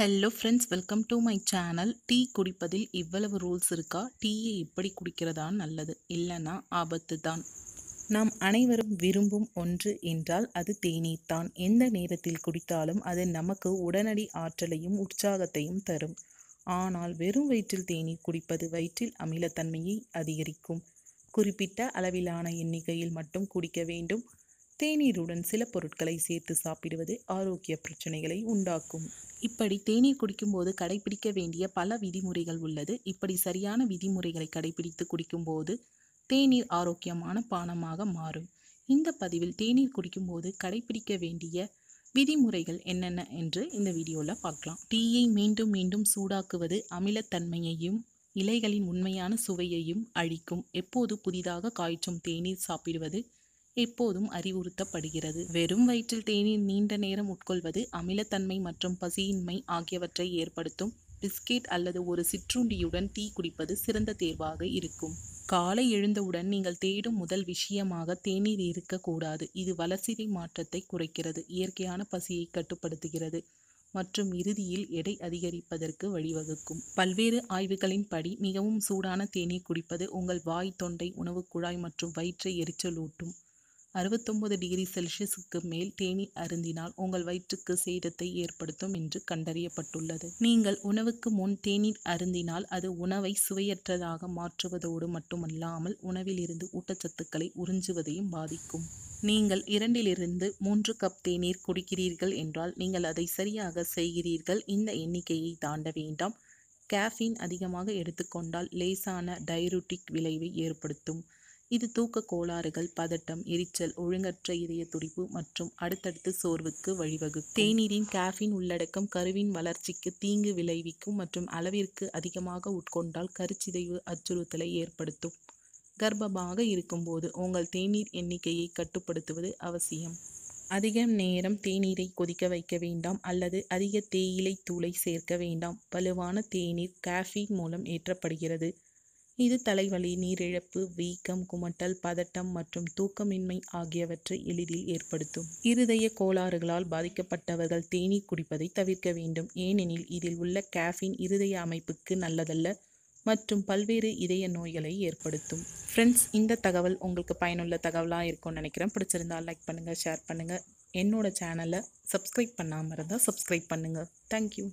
hello friends welcome to my channel tea குடிப்பதில் இவ்வளவு rules இருக்கா டீயை இப்படி குடிக்கிறதான் நல்லது இல்லைன்னா ஆபத்து தான் நாம் அனைவரும் விரும்பும் ஒன்று என்றால் அது தேநீர் தான் எந்த நேரத்தில் குடித்தாலும் அது நமக்கு உடனடி ஆற்றலையும் உற்சாகத்தையும் தரும் ஆனால் வெறும் வயிற்றில் தேநீர் குடிப்பது வயிற்றில் அமிலத்தன்மையை அதிகரிக்கும் குறிப்பிட்ட அளவிலான எண்ணிக்கையில் மட்டும் குடிக்க வேண்டும் தேநீருடன் சில பொருட்களை சேர்த்து சாப்பிடுவது ஆரோக்கிய பிரச்சனைகளை உண்டாக்கும் இப்படி தேநீர் குடிக்கும்போது கடைபிடிக்க வேண்டிய பல விதிமுறைகள் உள்ளது இப்படி சரியான விதிமுறைகளை கடைபிடித்து குடிக்கும்போது தேநீர் ஆரோக்கியமான பானமாக மாறும் இந்த பதிவில் தேநீர் குடிக்கும்போது கடைபிடிக்க வேண்டிய விதிமுறைகள் என்னென்ன என்று இந்த வீடியோவில் பார்க்கலாம் டீயை மீண்டும் மீண்டும் சூடாக்குவது அமிலத்தன்மையையும் இலைகளின் உண்மையான சுவையையும் அழிக்கும் எப்போது புதிதாக காய்ச்சும் தேநீர் சாப்பிடுவது எப்போதும் அறிவுறுத்தப்படுகிறது வெறும் வயிற்றில் தேநீர் நீண்ட நேரம் உட்கொள்வது அமிலத்தன்மை மற்றும் பசியின்மை ஆகியவற்றை ஏற்படுத்தும் பிஸ்கெட் அல்லது ஒரு சிற்றுண்டியுடன் டீ குடிப்பது சிறந்த தேர்வாக இருக்கும் காலை எழுந்தவுடன் நீங்கள் தேடும் முதல் விஷயமாக தேநீர் இருக்கக்கூடாது இது வளர்சிதை மாற்றத்தை குறைக்கிறது இயற்கையான பசியை கட்டுப்படுத்துகிறது மற்றும் இறுதியில் எடை அதிகரிப்பதற்கு வழிவகுக்கும் பல்வேறு ஆய்வுகளின்படி மிகவும் சூடான தேநீர் குடிப்பது உங்கள் வாய் தொண்டை உணவு குழாய் மற்றும் வயிற்றை எரிச்சலூட்டும் அறுபத்தொம்பது டிகிரி செல்சியஸுக்கு மேல் தேநீர் அருந்தினால் உங்கள் வயிற்றுக்கு சேதத்தை ஏற்படுத்தும் என்று கண்டறியப்பட்டுள்ளது நீங்கள் உணவுக்கு முன் தேநீர் அருந்தினால் அது உணவை சுவையற்றதாக மாற்றுவதோடு மட்டுமல்லாமல் உணவிலிருந்து ஊட்டச்சத்துக்களை உறிஞ்சுவதையும் பாதிக்கும் நீங்கள் இரண்டிலிருந்து மூன்று கப் தேநீர் குடிக்கிறீர்கள் என்றால் நீங்கள் அதை சரியாக செய்கிறீர்கள் இந்த எண்ணிக்கையை தாண்ட வேண்டாம் கேஃபீன் அதிகமாக எடுத்துக்கொண்டால் லேசான டைரூட்டிக் விளைவை ஏற்படுத்தும் இது தூக்க கோளாறுகள் பதட்டம் எரிச்சல் ஒழுங்கற்ற இதய துடிப்பு மற்றும் அடுத்தடுத்து சோர்வுக்கு வழிவகு தேநீரின் கேஃபின் உள்ளடக்கம் கருவின் வளர்ச்சிக்கு தீங்கு விளைவிக்கும் மற்றும் அளவிற்கு அதிகமாக உட்கொண்டால் கருச்சிதைவு அச்சுறுத்தலை ஏற்படுத்தும் கர்ப்பமாக இருக்கும்போது உங்கள் தேநீர் எண்ணிக்கையை கட்டுப்படுத்துவது அவசியம் அதிக நேரம் தேநீரை கொதிக்க வைக்க வேண்டாம் அல்லது அதிக தேயிலை தூளை சேர்க்க வேண்டாம் வலுவான தேநீர் கேஃபீன் மூலம் ஏற்றப்படுகிறது இது தலைவலி நீரிழப்பு வீக்கம் குமட்டல் பதட்டம் மற்றும் தூக்கமின்மை ஆகியவற்றை எளிதில் ஏற்படுத்தும் இருதய கோளாறுகளால் பாதிக்கப்பட்டவர்கள் தேநீர் குடிப்பதை தவிர்க்க வேண்டும் ஏனெனில் இதில் உள்ள கேஃபின் இருதய அமைப்புக்கு நல்லதல்ல மற்றும் பல்வேறு இதய நோய்களை ஏற்படுத்தும் ஃப்ரெண்ட்ஸ் இந்த தகவல் உங்களுக்கு பயனுள்ள தகவலாக இருக்கும்னு நினைக்கிறேன் பிடிச்சிருந்தால் லைக் பண்ணுங்கள் ஷேர் பண்ணுங்கள் என்னோட சேனலை சப்ஸ்கிரைப் பண்ணாமல் இருந்தால் சப்ஸ்கிரைப் பண்ணுங்கள் தேங்க்யூ